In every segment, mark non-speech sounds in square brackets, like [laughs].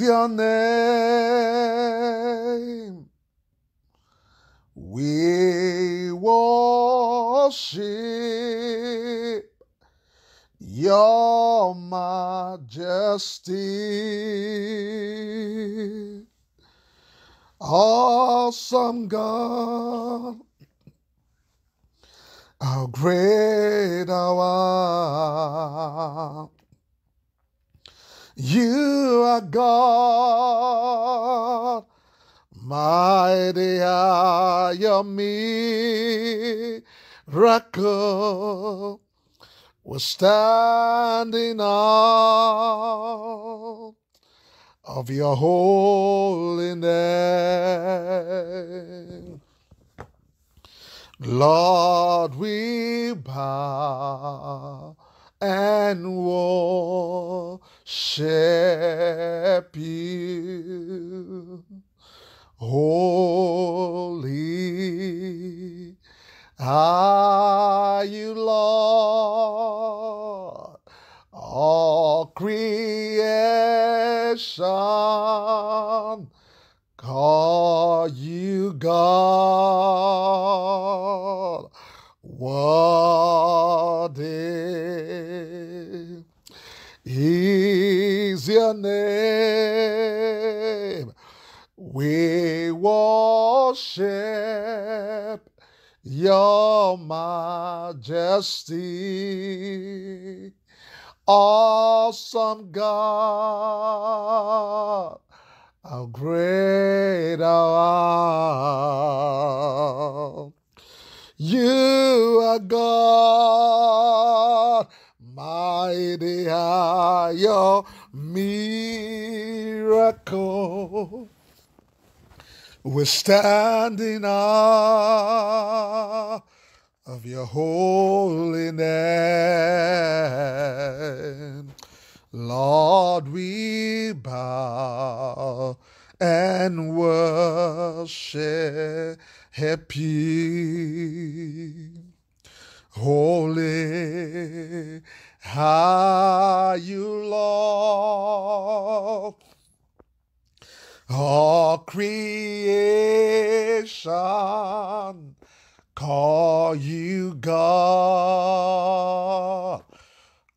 your name. We worship your majesty. Awesome God, how great thou art. You are God, mighty are your miracle. We're standing on of your holy name. Lord, we bow and worship worship you. Holy are you, Lord. All creation call you God. worship your majesty. Awesome God, how great thou art. You are God, mighty are your miracles. We're standing awe of your holy name. Lord, we bow and worship you. Holy are you, Lord. All creation call you God.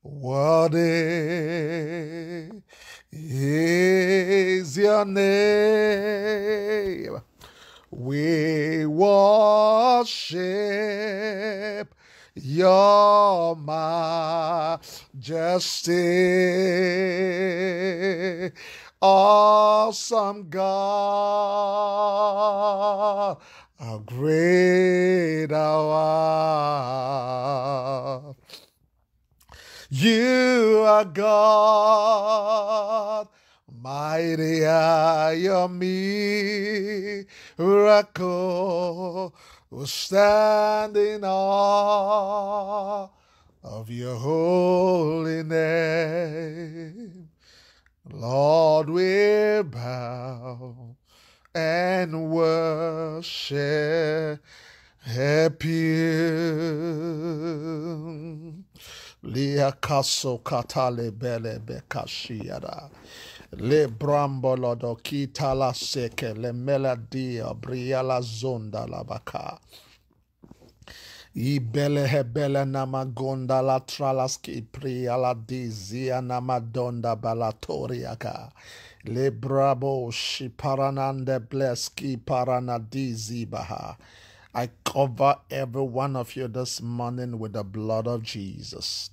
What is your name. We worship your majesty awesome God, how great thou art. You are God, mighty are your miracle. We stand in awe of your holy name. Lord, we bow and worship you. Liakaso katale bele bekashiada. Le brambolo do kitala seke le meladia briala zonda baka. Ibele hebele namagonda la tralaski pria la dizia namadonda balatoriaka. Le brabo shiparanande bleski paranadizi baha. I cover every one of you this morning with the blood of Jesus.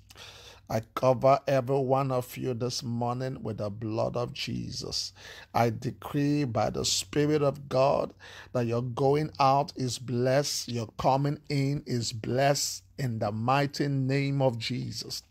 I cover every one of you this morning with the blood of Jesus. I decree by the Spirit of God that your going out is blessed, your coming in is blessed in the mighty name of Jesus.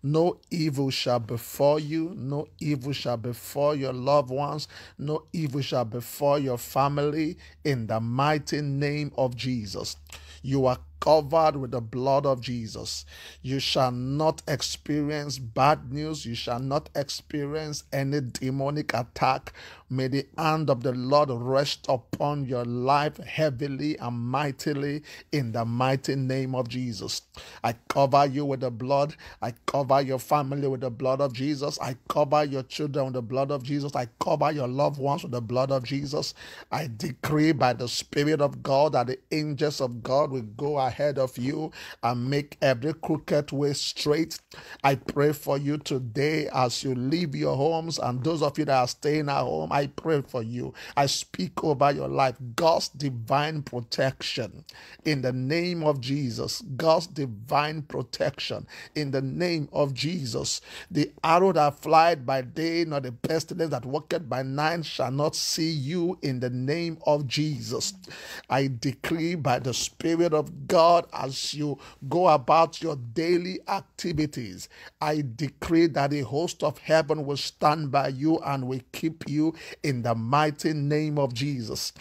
No evil shall befall you, no evil shall befall your loved ones, no evil shall befall your family in the mighty name of Jesus. You are covered with the blood of Jesus. You shall not experience bad news. You shall not experience any demonic attack. May the hand of the Lord rest upon your life heavily and mightily in the mighty name of Jesus. I cover you with the blood. I cover your family with the blood of Jesus. I cover your children with the blood of Jesus. I cover your loved ones with the blood of Jesus. I decree by the Spirit of God that the angels of God will go ahead ahead of you and make every crooked way straight. I pray for you today as you leave your homes and those of you that are staying at home, I pray for you. I speak over your life God's divine protection in the name of Jesus. God's divine protection in the name of Jesus. The arrow that flieth by day, nor the pestilence that walketh by night, shall not see you in the name of Jesus. I decree by the Spirit of God God as you go about your daily activities. I decree that the host of heaven will stand by you and will keep you in the mighty name of Jesus.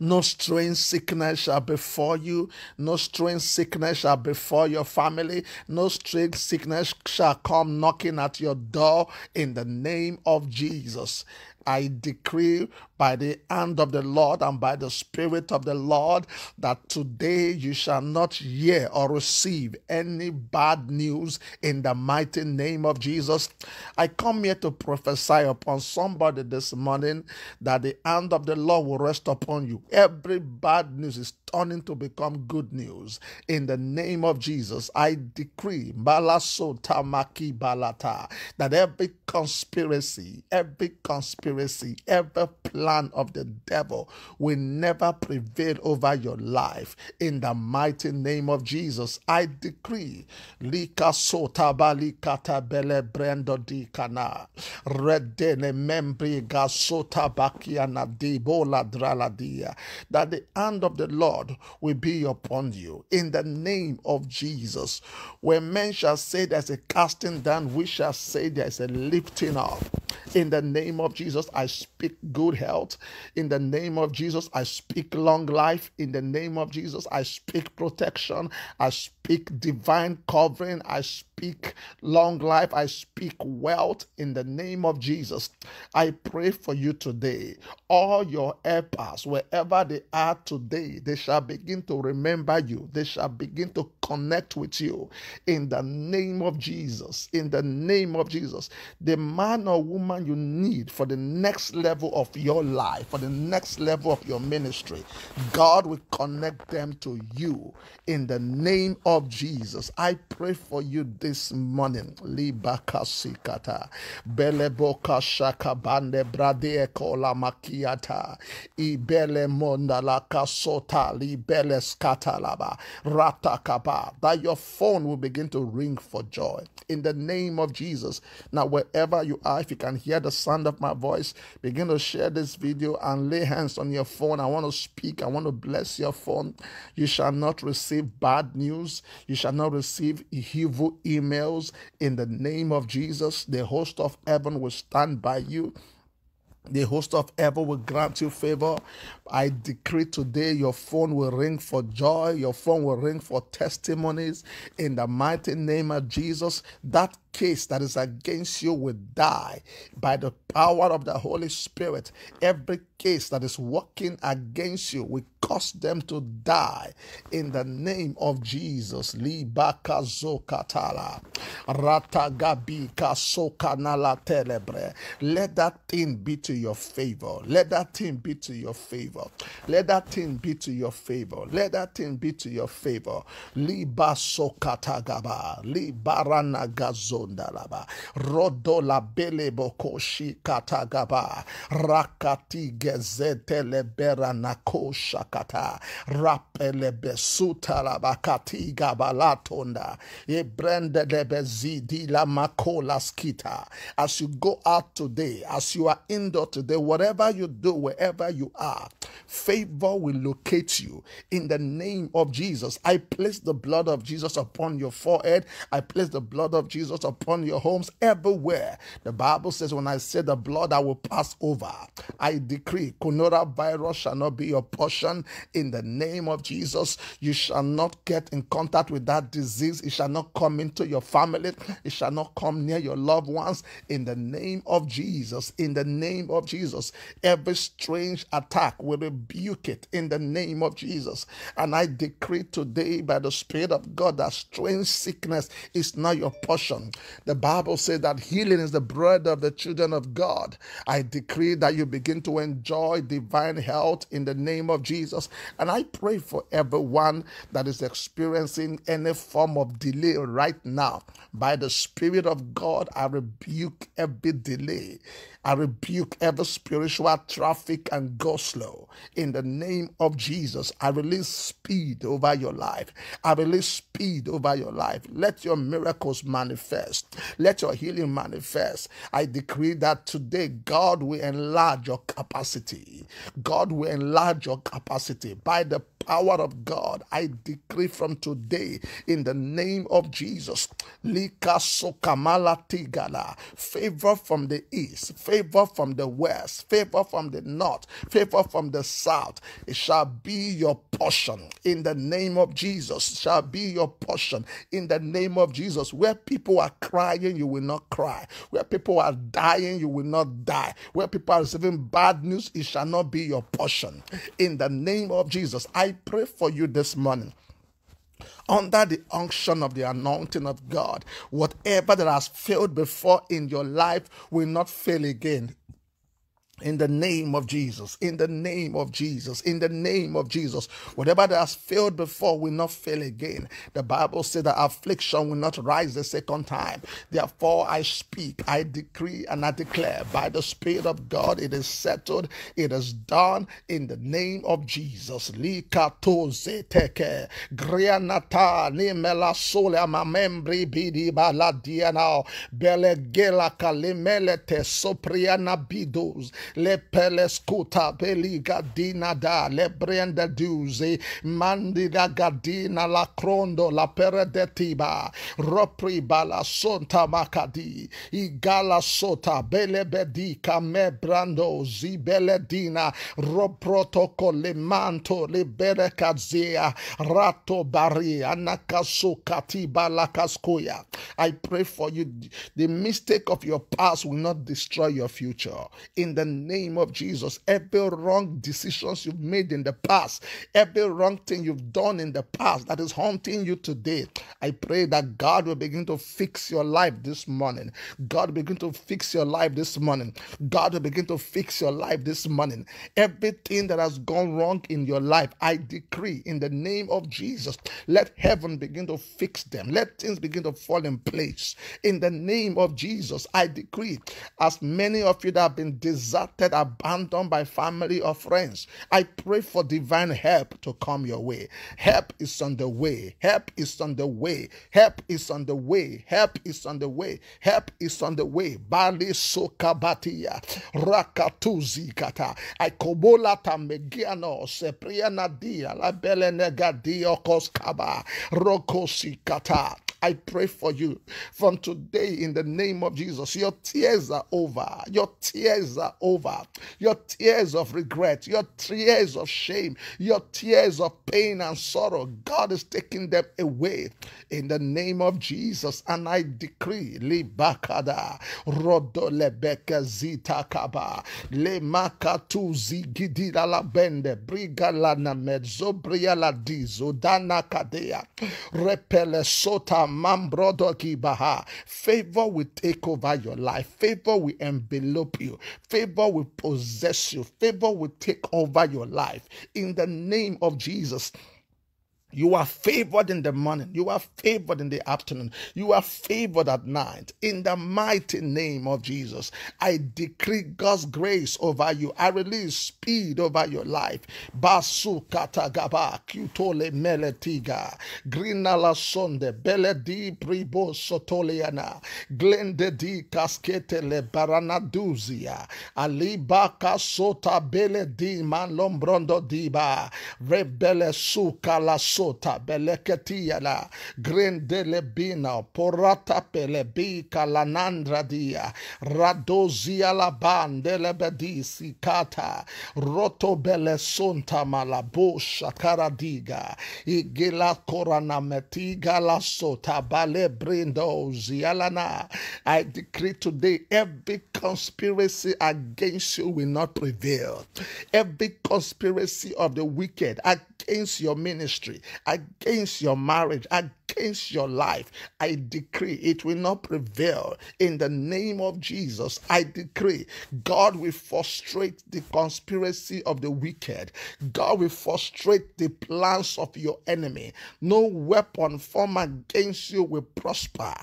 No strange sickness shall befall you. No strange sickness shall befall your family. No strange sickness shall come knocking at your door in the name of Jesus. I decree by the hand of the Lord and by the Spirit of the Lord that today you shall not hear or receive any bad news in the mighty name of Jesus. I come here to prophesy upon somebody this morning that the hand of the Lord will rest upon you. Every bad news is turning to become good news. In the name of Jesus, I decree Balasotamaki Balata that every conspiracy, every conspiracy, every plan plan of the devil will never prevail over your life. In the mighty name of Jesus, I decree. Lika sota brendo di kana. Redene membri gasota bakiana di bola drala dia. That the hand of the Lord will be upon you. In the name of Jesus. When men shall say there's a casting down, we shall say there's a lifting up. In the name of Jesus, I speak good health health in the name of Jesus. I speak long life in the name of Jesus. I speak protection. I speak divine covering. I speak long life. I speak wealth in the name of Jesus. I pray for you today. All your helpers, wherever they are today, they shall begin to remember you. They shall begin to connect with you in the name of Jesus. In the name of Jesus. The man or woman you need for the next level of your life, for the next level of your ministry, God will connect them to you in the name of Jesus. I pray for you this morning. Ibele mondala kasota libele skatalaba. Rata kaba far, that your phone will begin to ring for joy in the name of Jesus. Now, wherever you are, if you can hear the sound of my voice, begin to share this video and lay hands on your phone. I want to speak, I want to bless your phone. You shall not receive bad news, you shall not receive evil emails in the name of Jesus. The host of heaven will stand by you. The host of heaven will grant you favor. I decree today your phone will ring for joy, your phone will ring for testimonies in the mighty name of Jesus. That case that is against you will die by the power of the Holy Spirit. Every case that is working against you, we cause them to die in the name of Jesus. Libaka zokatala, telebre. Let that thing be to your favor. Let that thing be to your favor favor. Let that thing be to your favor. Let that thing be to your favor. Liba sokatagaba, libarana gazondalaba, rodola belebo bokoshi katagaba, rakati gezete leberana kosha kata, rapele besuta labakati gabalatonda, ebrende lebezidi la makola skita. As you go out today, as you are indoor today, whatever you do, wherever you are, Favor will locate you in the name of Jesus. I place the blood of Jesus upon your forehead. I place the blood of Jesus upon your homes everywhere. The Bible says, When I say the blood, I will pass over. I decree, coronavirus shall not be your portion in the name of Jesus. You shall not get in contact with that disease. It shall not come into your family. It shall not come near your loved ones in the name of Jesus. In the name of Jesus, every strange attack will will rebuke it in the name of Jesus. And I decree today by the Spirit of God that strange sickness is not your portion. The Bible says that healing is the bread of the children of God. I decree that you begin to enjoy divine health in the name of Jesus. And I pray for everyone that is experiencing any form of delay right now. By the Spirit of God, I rebuke every delay I rebuke every spiritual traffic and go slow. In the name of Jesus, I release speed over your life. I release speed over your life. Let your miracles manifest. Let your healing manifest. I decree that today God will enlarge your capacity. God will enlarge your capacity by the power of God. I decree from today in the name of Jesus. Lika tigala. Favor from the east, favor from the west, favor from the north, favor from the south. It shall be your portion in the name of Jesus. Shall be your portion in the name of Jesus. Where people are crying, you will not cry. Where people are dying, you will not die. Where people are receiving bad news, it shall not be your portion. In the name of Jesus, I pray for you this morning under the unction of the anointing of God. Whatever that has failed before in your life will not fail again. In the name of Jesus, in the name of Jesus, in the name of Jesus, whatever that has failed before will not fail again. The Bible says that affliction will not rise the second time. Therefore, I speak, I decree, and I declare by the Spirit of God, it is settled, it is done in the name of Jesus lepeleskuta beligadina da le lebrenda duzi da gadina la crondo la peredetiba ropri bala sonta makadi igala sota belebedika mebrando zibeledina roprotoko lemanto liberekazia rato bari anakasukati balakaskuya I pray for you the mistake of your past will not destroy your future in the name of Jesus. Every wrong decisions you've made in the past, every wrong thing you've done in the past that is haunting you today, I pray that God will begin to fix your life this morning. God will begin to fix your life this morning. God will begin to fix your life this morning. Everything that has gone wrong in your life, I decree in the name of Jesus, let heaven begin to fix them. Let things begin to fall in place. In the name of Jesus, I decree as many of you that have been disaster started abandoned by family or friends. I pray for divine help to come your way. Help is on the way. Help is on the way. Help is on the way. Help is on the way. Help is on the way. Bali sokabatia rakatuzi kata. I kobola tamegiano sepriana dia la belenegadio koskaba rokosi kata. I pray for you from today in the name of Jesus. Your tears are over. Your tears are over. Your tears of regret, your tears of shame, your tears of pain and sorrow. God is taking them away in the name of Jesus. And I decree, Libakada, Rodolebeka Zitakaba, Le Makatu Lemakatu la Labende, Brigalana Mezobria Ladizo, Dana Kadea, Repele Sotam. Mambrodoki Baha. Favor will take over your life. Favor will envelope you. Favor will possess you. Favor will take over your life. In the name of Jesus. You are favored in the morning. You are favored in the afternoon. You are favored at night. In the mighty name of Jesus, I decree God's grace over you. I release speed over your life. Basu katagaba kutole meletiga. Grinala sonde bele di pribo sotoliana. Glende di casquete le baranaduzia. Alibaka sota bele di manlombrondo diba. Rebele suka la so sota bina porata kalanandra dia bedisi kata roto bele sonta karadiga korana metiga la sota bale I decree today every conspiracy against you will not prevail every conspiracy of the wicked against against your ministry, against your marriage, against against your life, I decree it will not prevail in the name of Jesus. I decree God will frustrate the conspiracy of the wicked, God will frustrate the plans of your enemy. No weapon formed against you will prosper.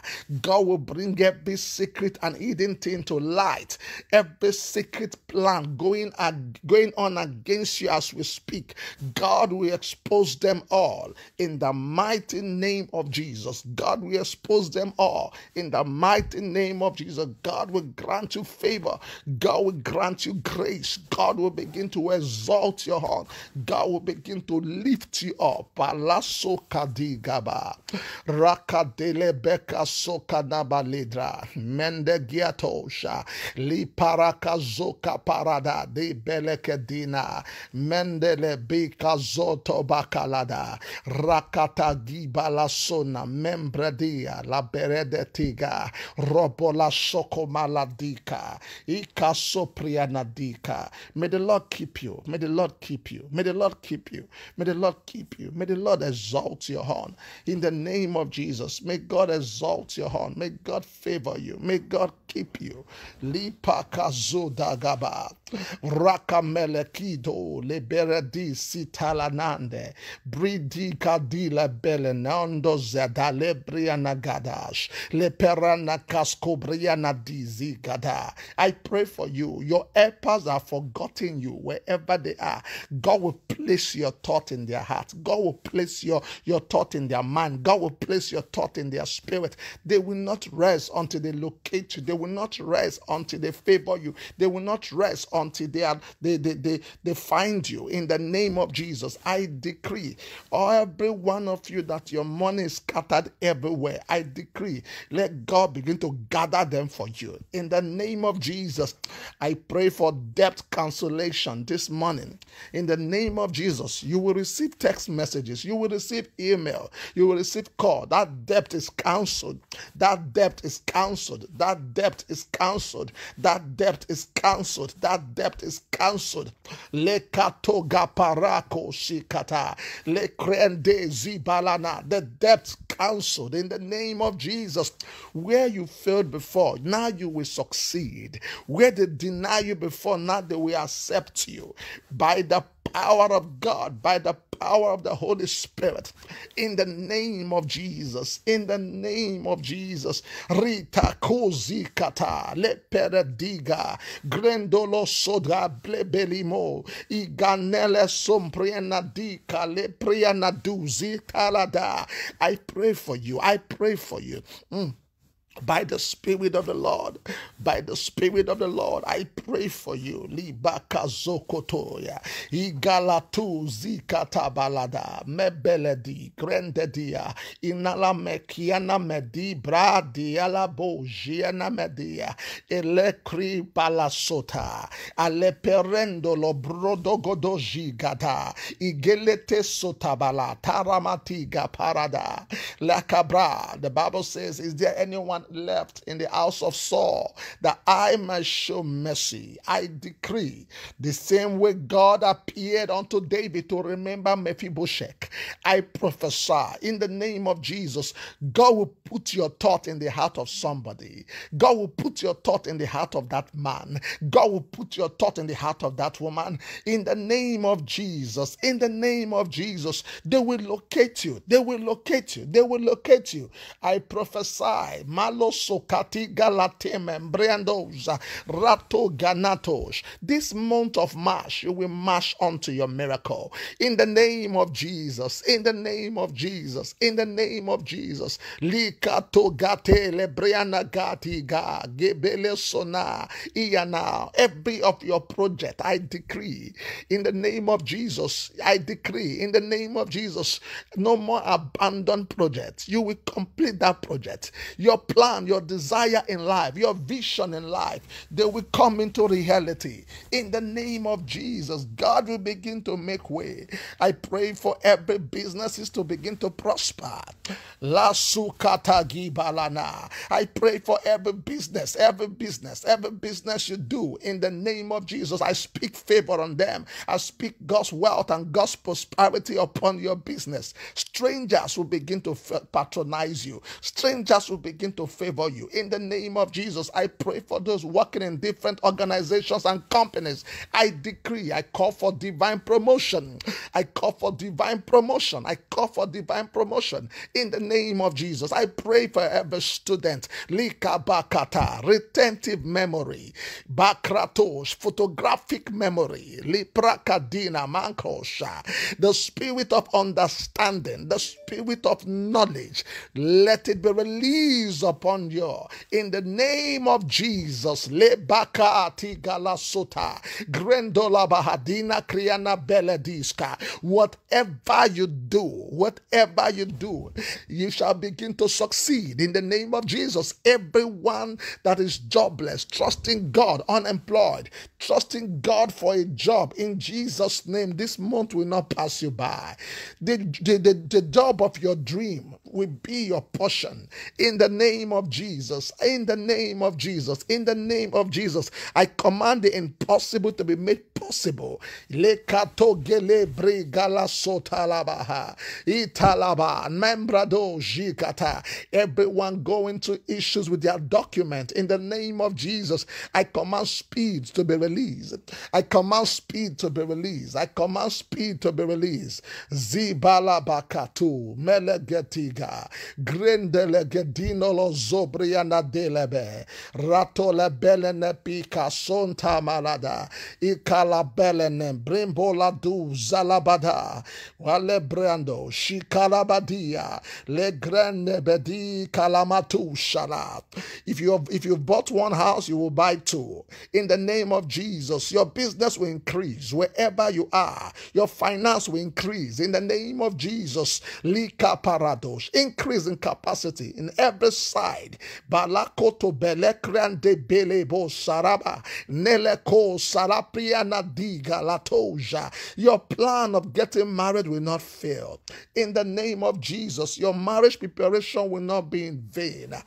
God will bring every secret and hidden thing to light, every secret plan going, going on against you as we speak. God will expose them all in the mighty name of Jesus. God, we expose them all in the mighty name of Jesus. God will grant you favor. God will grant you grace. God will begin to exalt your heart. God will begin to lift you up. Palaso gaba, Rakadele beka sokanaba ledra. Mendegiatosha. Liparakazoka parada. De belekedina. Mendele beka zoto bakalada. Rakata gibalas sona la soko maladika May the Lord keep you. May the Lord keep you. May the Lord keep you. May the Lord keep you. May the Lord exalt your horn in the name of Jesus. May God exalt your horn. May God favor you. May God keep you. Lipa kazo dagaba. Rakamelekido sitalanande bridi belenando gada. I pray for you. Your helpers are forgotten you wherever they are. God will place your thought in their heart. God will place your, your thought in their mind. God will place your thought in their spirit. They will not rest until they locate you. They will not rest until they favor you. They will not rest until until they, are, they, they, they, they find you. In the name of Jesus, I decree, every one of you, that your money is scattered everywhere. I decree, let God begin to gather them for you. In the name of Jesus, I pray for debt cancellation this morning. In the name of Jesus, you will receive text messages, you will receive email, you will receive call. That debt is cancelled. That debt is cancelled. That debt is cancelled. That debt is cancelled. That debt is cancelled. Le katoga parako shikata. Le krende zibalana. The debt cancelled in the name of Jesus. Where you failed before, now you will succeed. Where they deny you before, now they will accept you. By the power of God, by the power of the Holy Spirit. In the name of Jesus, in the name of Jesus, Rita Kozikata, Leperediga, Grendolo Soda, Blebelimo, Iganele Sompriana Dika, Lepriana Duzi Talada. I pray for you, I pray for you. Mm by the Spirit of the Lord, by the Spirit of the Lord, I pray for you. Libaka zokotoya, igalatu zikata balada, mebeledi, dia inala mekiana medi, bradi alabo, jiana media, elekri palasota, aleperendo lo brodogodo gigata, igelete sotabala, taramatiga parada, lakabra. The Bible says, is there anyone left in the house of Saul, that I might show mercy. I decree the same way God appeared unto David to remember Mephibosheth. I prophesy in the name of Jesus, God will put your thought in the heart of somebody. God will put your thought in the heart of that man. God will put your thought in the heart of that woman. In the name of Jesus, in the name of Jesus, they will locate you. They will locate you. They will locate you. I prophesy. Rato This month of March, you will march onto your miracle. In the name of Jesus, in the name of Jesus, in the name of Jesus. Likato Gate Lebriana Gatiga Gebele Sona Iana. Every of your project, I decree in the name of Jesus. I decree in the name of Jesus, no more abandoned projects. You will complete that project. Your plan plan, your desire in life, your vision in life, they will come into reality. In the name of Jesus, God will begin to make way. I pray for every business is to begin to prosper. La sukata gibalana. I pray for every business, every business, every business you do in the name of Jesus. I speak favor on them. I speak God's wealth and God's prosperity upon your business. Strangers will begin to patronize you. Strangers will begin to favor you. In the name of Jesus, I pray for those working in different organizations and companies. I decree, I call for divine promotion. I call for divine promotion. I call for divine promotion. In the name of Jesus, I pray for every student. Lika bakata, retentive memory, bakratos, photographic memory, liprakadina mankosha, the spirit of understanding, the spirit of knowledge. Let it be released upon you. In the name of Jesus, Lebaka Atigala Sota, Grendola Bahadina Kriana Belediska. Whatever you do, whatever you do, you shall begin to succeed in the name of Jesus. Everyone that is jobless, trusting God, unemployed, trusting God for a job in Jesus' name, this month will not pass you by. The, the, the, the job of your dream will be your portion in the name of Jesus. In the name of Jesus. In the name of Jesus. I command the impossible to be made possible. Everyone going to issues with their document in the name of Jesus. I command speed to be released. I command speed to be released. I command speed to be released. Zibalabakatu melegeti Ega, Grendele Gedinolo Zobriana Delebe, Ratole Belene Pica Sonta Malada, Ikala Belene, Brimbola Du Zalabada, Wale Brando, Shikalabadia, Le Grande Bedi Kalamatu Shala. If you have, if you bought one house, you will buy two. In the name of Jesus, your business will increase wherever you are. Your finance will increase in the name of Jesus. Lika paradosh increase in capacity in every side. Balakoto de belebo saraba neleko sarapriana diga latoja. Your plan of getting married will not fail. In the name of Jesus, your marriage preparation will not be in vain. I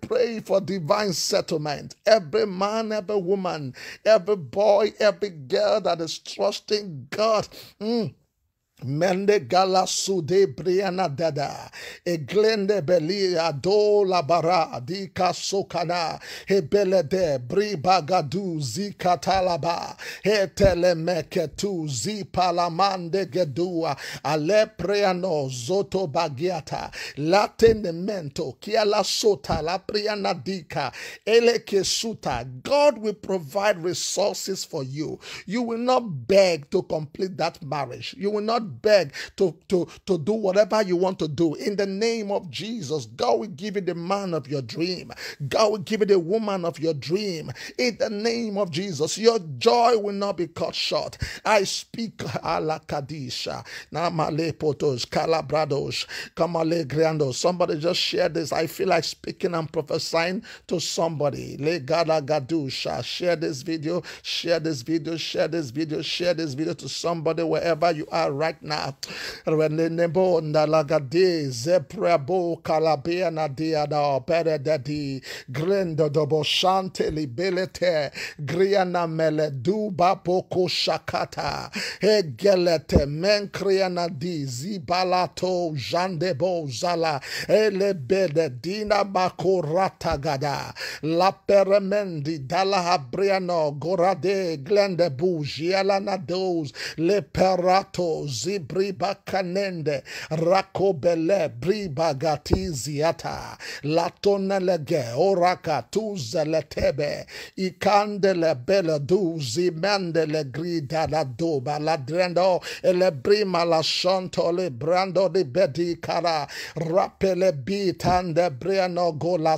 pray for divine settlement. Every man, every woman, every boy, every girl that is trusting God. Mm Mende gala sude briana dada eglende belia do la bara di kasokana hebele de bri bagadu zika talaba hetele meketu zi palamande gedua ale preano zoto bagiata latenemento kia la sota la priana dika ele kesuta God will provide resources for you you will not beg to complete that marriage you will not beg to, to, to do whatever you want to do. In the name of Jesus, God will give you the man of your dream. God will give you the woman of your dream. In the name of Jesus, your joy will not be cut short. I speak ala kadisha, namale potos, Somebody just share this. I feel like speaking and prophesying to somebody. Le gadusha. Share this video. Share this video. Share this video. Share this video to somebody wherever you are right right now. Renenebo ndalagade zeprebo da diada perededi grendo dobo shante libelete griana mele duba poko shakata egelete menkriana di zibalato jandebo zala elebede dina bako gada la peremendi dala habriano gorade glende gialana dos le peratos Zibri bakanende, rakobele bribagati ziata latonelege oraka tuzeletebe ikandele bele du zimendele grida la doba la drendo ele brima la shanto le brando de bedi kara rapele bitande briano gola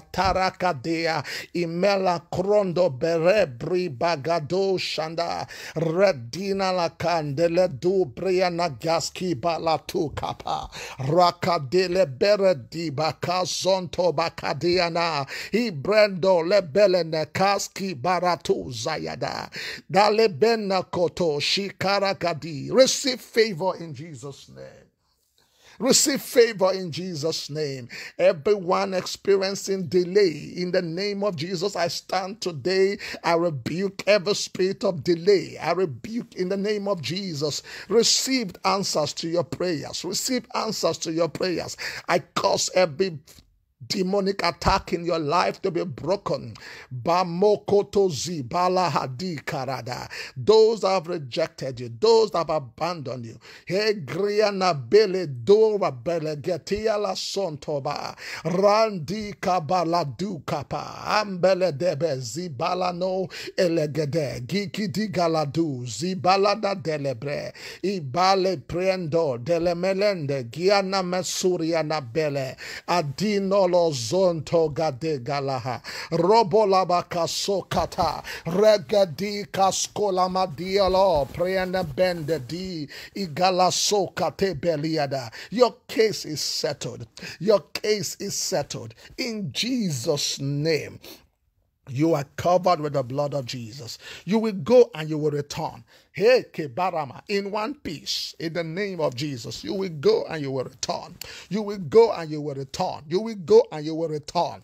dia, imela krondo bere bribagado shanda redina la candele du briana Magaski balatu kapa. Rakadele beredi bakasonto bakadiana. Ibrendo lebelene kaski baratu zayada. Dalebena Shikara shikarakadi. Receive favor in Jesus' name. Receive favor in Jesus' name. Everyone experiencing delay in the name of Jesus, I stand today. I rebuke every spirit of delay. I rebuke in the name of Jesus. Receive answers to your prayers. Receive answers to your prayers. I curse every demonic attack in your life to be broken. Bamokotozi hadi karada. Those that have rejected you, those that have abandoned you. Hegriana bele dora bele getia la sontoba. Randi kabala du kapa. Ambele debe zibala no elegede. Giki zibala na delebre. Ibale prendo delemelende. Giana ana bele. Adinol Rolo zonto gade galaha. Robo labaka sokata. Regadi kaskola madialo. Prayana bende di. Igala beliada. Your case is settled. Your case is settled. In Jesus' name. You are covered with the blood of Jesus. You will go and you will return. Hey, Kebarama, in one piece, in the name of Jesus. You will go and you will return. You will go and you will return. You will go and you will return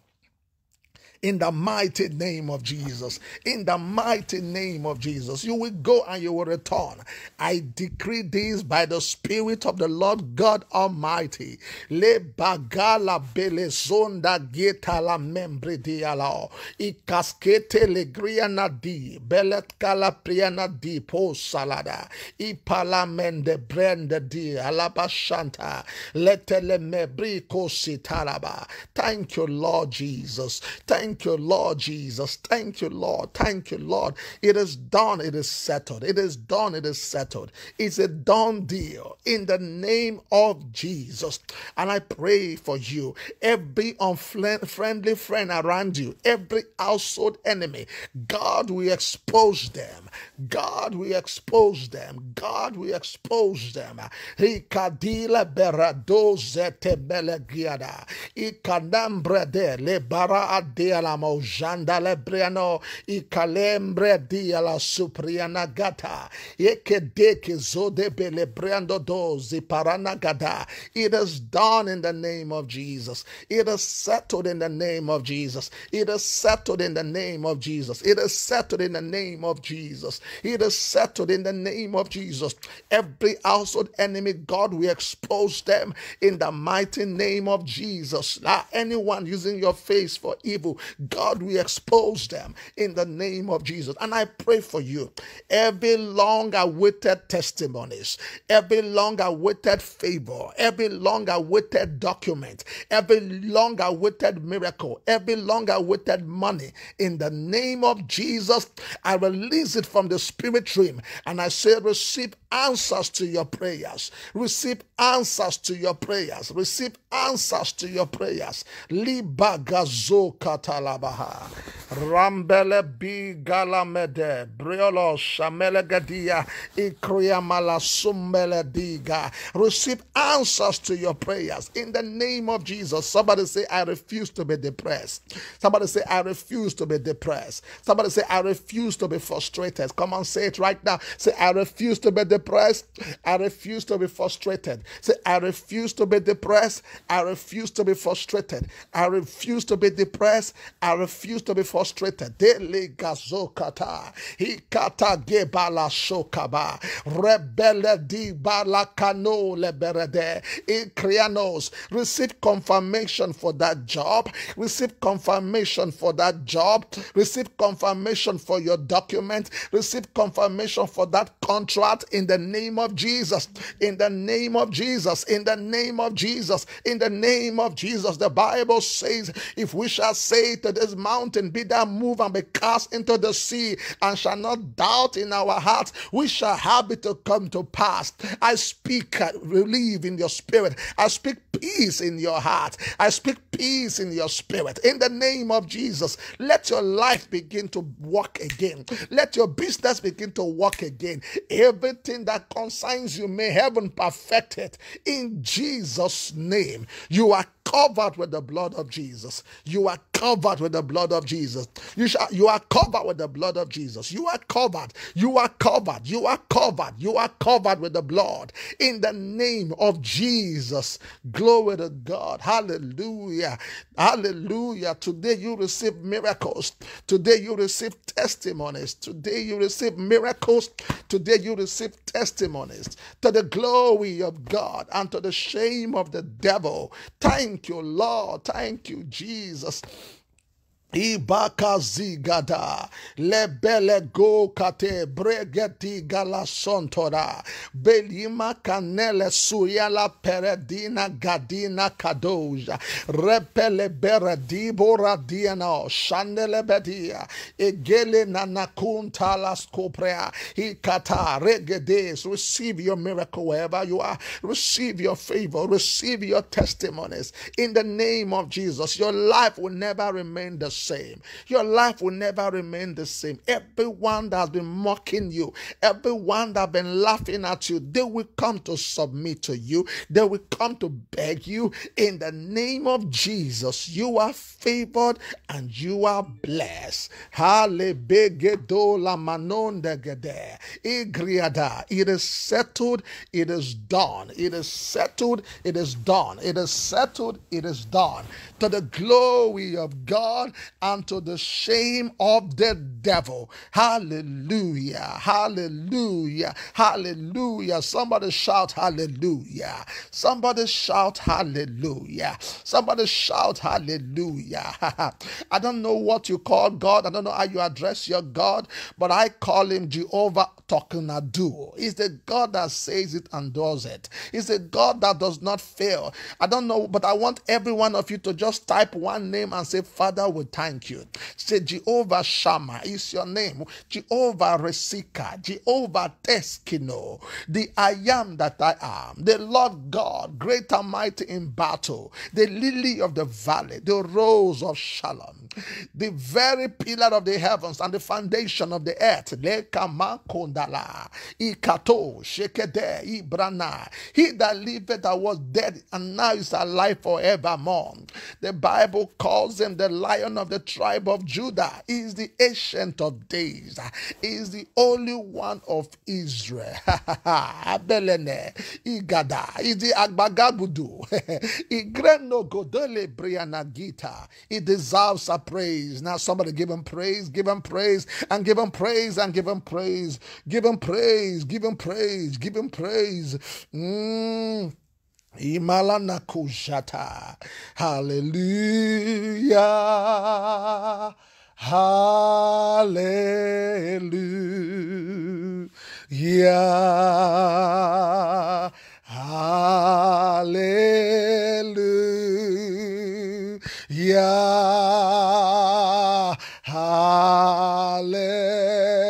in the mighty name of Jesus. In the mighty name of Jesus, you will go and you will return. I decree this by the Spirit of the Lord God Almighty. Le bagala bele zonda geta la membre di alao. I casquete le griana di belet cala priana di po salada. I palamende brende di alabashanta. Letele mebri kosi talaba. Thank you, Lord Jesus. Thank Thank you, Lord Jesus. Thank you, Lord. Thank you, Lord. It is done. It is settled. It is done. It is settled. It's a done deal in the name of Jesus. And I pray for you. Every unfriendly friend around you, every household enemy, God we expose them. God we expose them. God we expose them. Ricadila berado zete Ikanambre de lebara adea briano supriana gata bele dozi parana gada it is done in the name of Jesus it is settled in the name of Jesus it is settled in the name of Jesus it is settled in the name of Jesus it is settled in the name of Jesus every household enemy God we expose them in the mighty name of Jesus now anyone using your face for evil God will expose them in the name of Jesus. And I pray for you every long awaited testimonies, every long awaited favor, every long awaited document, every long awaited miracle, every long awaited money in the name of Jesus. I release it from the spirit realm and I say, receive answers to your prayers. Receive answers to your prayers. Receive answers to your prayers. Libagazo Shalabaha. Rambele bi galamede briolo shamelegadia ikria malasumbele diga. Receive answers to your prayers in the name of Jesus. Somebody say, I refuse to be depressed. Somebody say, I refuse to be depressed. Somebody say, I refuse to be frustrated. Come on, say it right now. Say, I refuse to be depressed. I refuse to be frustrated. Say, I refuse to be depressed. I refuse to be frustrated. I refuse to be depressed. I refuse to be frustrated. Dele Hikata gebala shokaba. di balakano leberede. Ikrianos. Receive confirmation for that job. Receive confirmation for that job. Receive confirmation for your document. Receive confirmation for that contract in the name of Jesus. In the name of Jesus. In the name of Jesus. In the name of Jesus. The Bible says, if we shall say to this mountain, be thou moved and be cast into the sea, and shall not doubt in our hearts, we shall have it to come to pass. I speak relief in your spirit. I speak peace in your heart. I speak peace in your spirit. In the name of Jesus, let your life begin to walk again. Let your business begin to walk again. Everything that concerns you, may heaven perfect it. In Jesus' name, you are covered with the blood of Jesus. You are covered with the blood of Jesus. You, shall, you are covered with the blood of Jesus. You are covered. You are covered. You are covered. You are covered with the blood. In the name of Jesus. Glory to God. Hallelujah. Hallelujah. Today you receive miracles. Today you receive testimonies. Today you receive miracles. Today you receive testimonies to the glory of God and to the shame of the devil. Thank. Thank you, Lord. Thank you, Jesus. Ibakazigada lebele go kate bregeti galasontora belima canele suyala peredina gadina kadoja repele beredibo radiano shandele bedia egele nanakunta las coprea ikata regedes receive your miracle wherever you are receive your favor receive your testimonies in the name of Jesus your life will never remain the same same. Your life will never remain the same. Everyone that has been mocking you, everyone that has been laughing at you, they will come to submit to you. They will come to beg you. In the name of Jesus, you are favored and you are blessed. It is settled. It is done. It is settled. It is done. It is settled. It is done. To the glory of God unto the shame of the devil. Hallelujah. Hallelujah. Hallelujah. Somebody shout hallelujah. Somebody shout hallelujah. Somebody shout hallelujah. [laughs] I don't know what you call God. I don't know how you address your God, but I call him Jehovah Tokunadu. He's the God that says it and does it. He's the God that does not fail. I don't know, but I want every one of you to just type one name and say, Father, with thank you. Say, Jehovah Shammah is your name. Jehovah Resika, Jehovah Teskino, the I am that I am, the Lord God, great and mighty in battle, the lily of the valley, the rose of Shalom, the very pillar of the heavens and the foundation of the earth. Lekama kondala, ikato, shekede, ibrana. He that lived that was dead and now is alive forevermore. The Bible calls him the lion of the tribe of Judah. He is the ancient of days. He is the only one of Israel. [laughs] Abelene, Igada, is the Agbagabudu, [laughs] Igreno Godole Brianagita. He deserves a praise. Now somebody give him praise, give him praise, and give him praise, and give him praise, give him praise, give him praise, give him praise. Mm. Imalana kushata. Hallelujah. Hallelujah. Hallelujah. Hallelujah.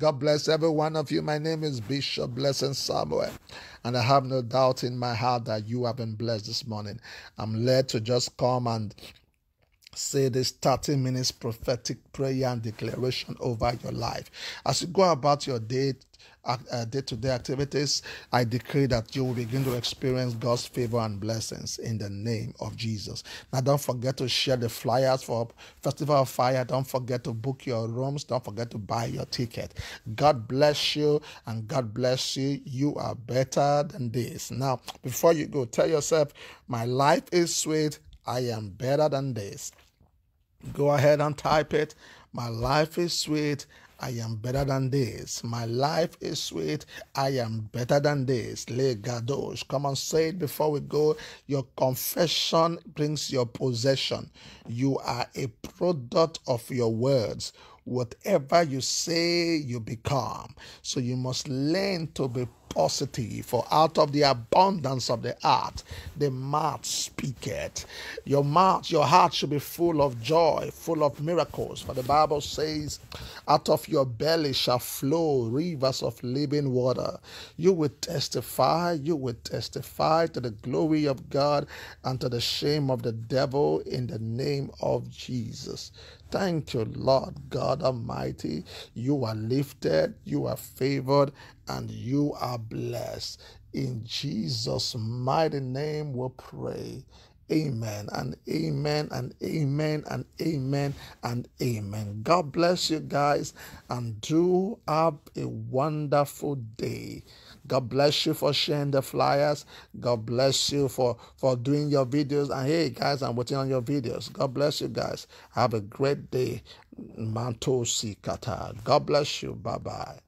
God bless every one of you. My name is Bishop Blessing Samuel, and I have no doubt in my heart that you have been blessed this morning. I'm led to just come and say this 30 minutes prophetic prayer and declaration over your life. As you go about your day, uh, uh, day-to-day activities, I decree that you will begin to experience God's favor and blessings in the name of Jesus. Now, don't forget to share the flyers for Festival of Fire. Don't forget to book your rooms. Don't forget to buy your ticket. God bless you and God bless you. You are better than this. Now, before you go, tell yourself, my life is sweet. I am better than this. Go ahead and type it. My life is sweet. I am better than this. My life is sweet. I am better than this. Le Gadosh. Come and say it before we go. Your confession brings your possession. You are a product of your words. Whatever you say, you become. So you must learn to be for out of the abundance of the heart, the mouth speaketh. Your mouth, your heart should be full of joy, full of miracles. For the Bible says, out of your belly shall flow rivers of living water. You will testify, you will testify to the glory of God and to the shame of the devil in the name of Jesus. Thank you, Lord God Almighty. You are lifted, you are favored, and you are blessed. In Jesus' mighty name, we will pray. Amen and amen and amen and amen and amen. God bless you guys and do have a wonderful day. God bless you for sharing the flyers. God bless you for, for doing your videos. And hey, guys, I'm waiting on your videos. God bless you guys. Have a great day. Manto Sikata. God bless you. Bye bye.